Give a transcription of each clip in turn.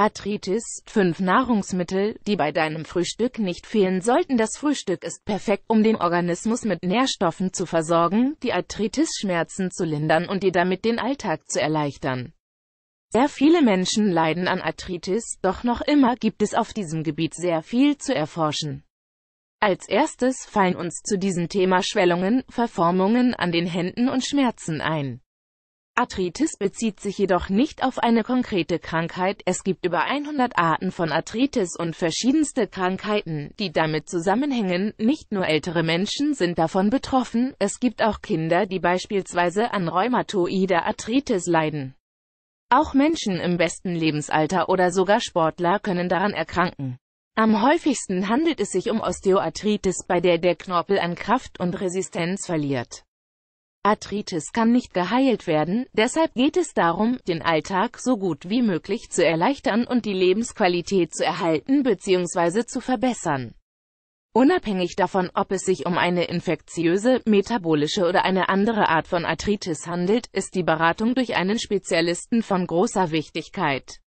Arthritis, 5 Nahrungsmittel, die bei deinem Frühstück nicht fehlen sollten. Das Frühstück ist perfekt, um den Organismus mit Nährstoffen zu versorgen, die Arthritis-Schmerzen zu lindern und dir damit den Alltag zu erleichtern. Sehr viele Menschen leiden an Arthritis, doch noch immer gibt es auf diesem Gebiet sehr viel zu erforschen. Als erstes fallen uns zu diesem Thema Schwellungen, Verformungen an den Händen und Schmerzen ein. Arthritis bezieht sich jedoch nicht auf eine konkrete Krankheit, es gibt über 100 Arten von Arthritis und verschiedenste Krankheiten, die damit zusammenhängen, nicht nur ältere Menschen sind davon betroffen, es gibt auch Kinder, die beispielsweise an rheumatoider Arthritis leiden. Auch Menschen im besten Lebensalter oder sogar Sportler können daran erkranken. Am häufigsten handelt es sich um Osteoarthritis, bei der der Knorpel an Kraft und Resistenz verliert. Arthritis kann nicht geheilt werden, deshalb geht es darum, den Alltag so gut wie möglich zu erleichtern und die Lebensqualität zu erhalten bzw. zu verbessern. Unabhängig davon, ob es sich um eine infektiöse, metabolische oder eine andere Art von Arthritis handelt, ist die Beratung durch einen Spezialisten von großer Wichtigkeit.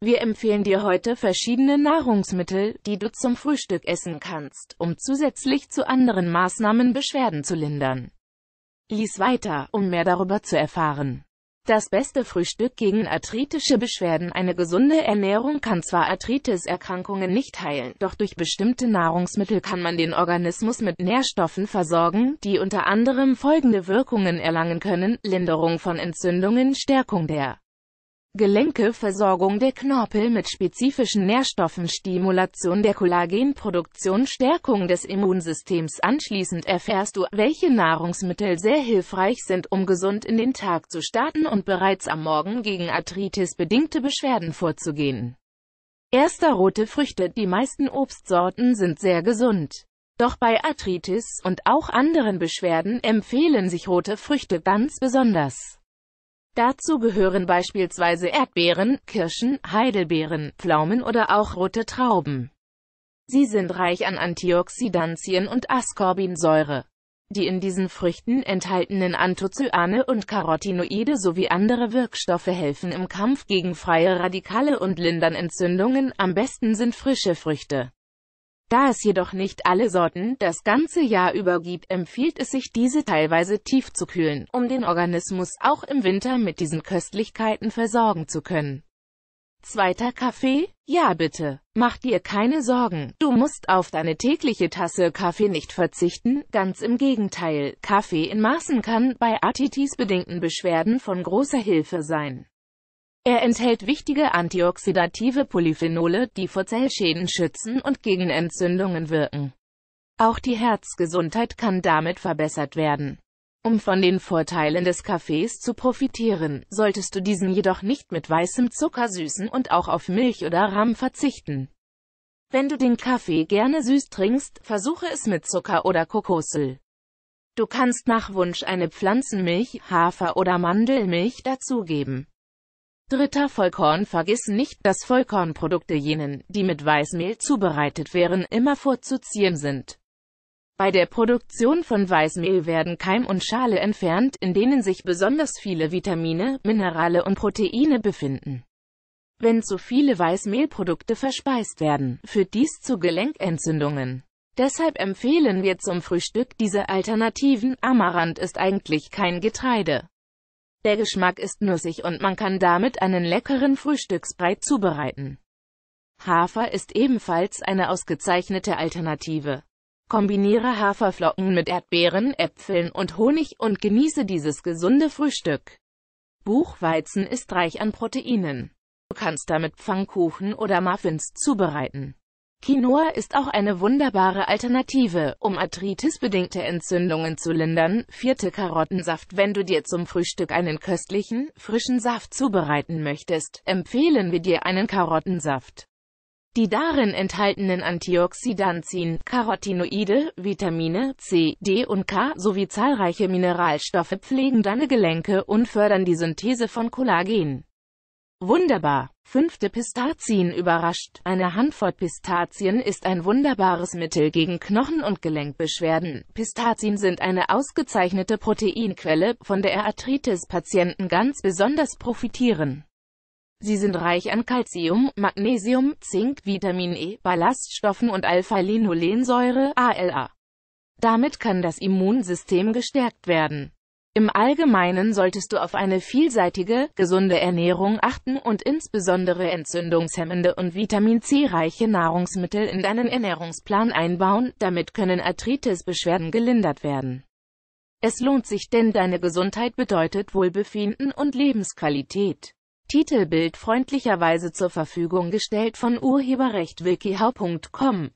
Wir empfehlen dir heute verschiedene Nahrungsmittel, die du zum Frühstück essen kannst, um zusätzlich zu anderen Maßnahmen Beschwerden zu lindern. Lies weiter, um mehr darüber zu erfahren. Das beste Frühstück gegen arthritische Beschwerden Eine gesunde Ernährung kann zwar Arthritis-Erkrankungen nicht heilen, doch durch bestimmte Nahrungsmittel kann man den Organismus mit Nährstoffen versorgen, die unter anderem folgende Wirkungen erlangen können, Linderung von Entzündungen, Stärkung der Gelenke, Versorgung der Knorpel mit spezifischen Nährstoffen, Stimulation der Kollagenproduktion, Stärkung des Immunsystems. Anschließend erfährst du, welche Nahrungsmittel sehr hilfreich sind, um gesund in den Tag zu starten und bereits am Morgen gegen Arthritis-bedingte Beschwerden vorzugehen. Erster rote Früchte, die meisten Obstsorten sind sehr gesund. Doch bei Arthritis und auch anderen Beschwerden empfehlen sich rote Früchte ganz besonders. Dazu gehören beispielsweise Erdbeeren, Kirschen, Heidelbeeren, Pflaumen oder auch rote Trauben. Sie sind reich an Antioxidantien und Ascorbinsäure. Die in diesen Früchten enthaltenen Anthocyane und Carotinoide sowie andere Wirkstoffe helfen im Kampf gegen freie Radikale und lindern Entzündungen, am besten sind frische Früchte. Da es jedoch nicht alle Sorten das ganze Jahr über gibt, empfiehlt es sich, diese teilweise tief zu kühlen, um den Organismus auch im Winter mit diesen Köstlichkeiten versorgen zu können. Zweiter Kaffee? Ja bitte. Mach dir keine Sorgen. Du musst auf deine tägliche Tasse Kaffee nicht verzichten, ganz im Gegenteil. Kaffee in Maßen kann bei Arthritis-bedingten Beschwerden von großer Hilfe sein. Er enthält wichtige antioxidative Polyphenole, die vor Zellschäden schützen und gegen Entzündungen wirken. Auch die Herzgesundheit kann damit verbessert werden. Um von den Vorteilen des Kaffees zu profitieren, solltest du diesen jedoch nicht mit weißem Zucker süßen und auch auf Milch oder Rahm verzichten. Wenn du den Kaffee gerne süß trinkst, versuche es mit Zucker oder Kokosöl. Du kannst nach Wunsch eine Pflanzenmilch, Hafer- oder Mandelmilch dazugeben. Dritter Vollkorn Vergiss nicht, dass Vollkornprodukte jenen, die mit Weißmehl zubereitet wären, immer vorzuziehen sind. Bei der Produktion von Weißmehl werden Keim und Schale entfernt, in denen sich besonders viele Vitamine, Minerale und Proteine befinden. Wenn zu viele Weißmehlprodukte verspeist werden, führt dies zu Gelenkentzündungen. Deshalb empfehlen wir zum Frühstück diese Alternativen. Amaranth ist eigentlich kein Getreide. Der Geschmack ist nussig und man kann damit einen leckeren Frühstücksbrei zubereiten. Hafer ist ebenfalls eine ausgezeichnete Alternative. Kombiniere Haferflocken mit Erdbeeren, Äpfeln und Honig und genieße dieses gesunde Frühstück. Buchweizen ist reich an Proteinen. Du kannst damit Pfannkuchen oder Muffins zubereiten. Quinoa ist auch eine wunderbare Alternative, um arthritisbedingte Entzündungen zu lindern. Vierte Karottensaft Wenn du dir zum Frühstück einen köstlichen, frischen Saft zubereiten möchtest, empfehlen wir dir einen Karottensaft. Die darin enthaltenen Antioxidantien, Carotinoide, Vitamine C, D und K sowie zahlreiche Mineralstoffe pflegen deine Gelenke und fördern die Synthese von Kollagen. Wunderbar. Fünfte Pistazien überrascht. Eine Handvoll Pistazien ist ein wunderbares Mittel gegen Knochen- und Gelenkbeschwerden. Pistazien sind eine ausgezeichnete Proteinquelle, von der Arthritis-Patienten ganz besonders profitieren. Sie sind reich an Calcium, Magnesium, Zink, Vitamin E, Ballaststoffen und Alpha-Linolensäure, ALA. Damit kann das Immunsystem gestärkt werden. Im Allgemeinen solltest du auf eine vielseitige, gesunde Ernährung achten und insbesondere entzündungshemmende und Vitamin C-reiche Nahrungsmittel in deinen Ernährungsplan einbauen, damit können Arthritis-Beschwerden gelindert werden. Es lohnt sich, denn deine Gesundheit bedeutet Wohlbefinden und Lebensqualität. Titelbild freundlicherweise zur Verfügung gestellt von urheberrecht wikihau.com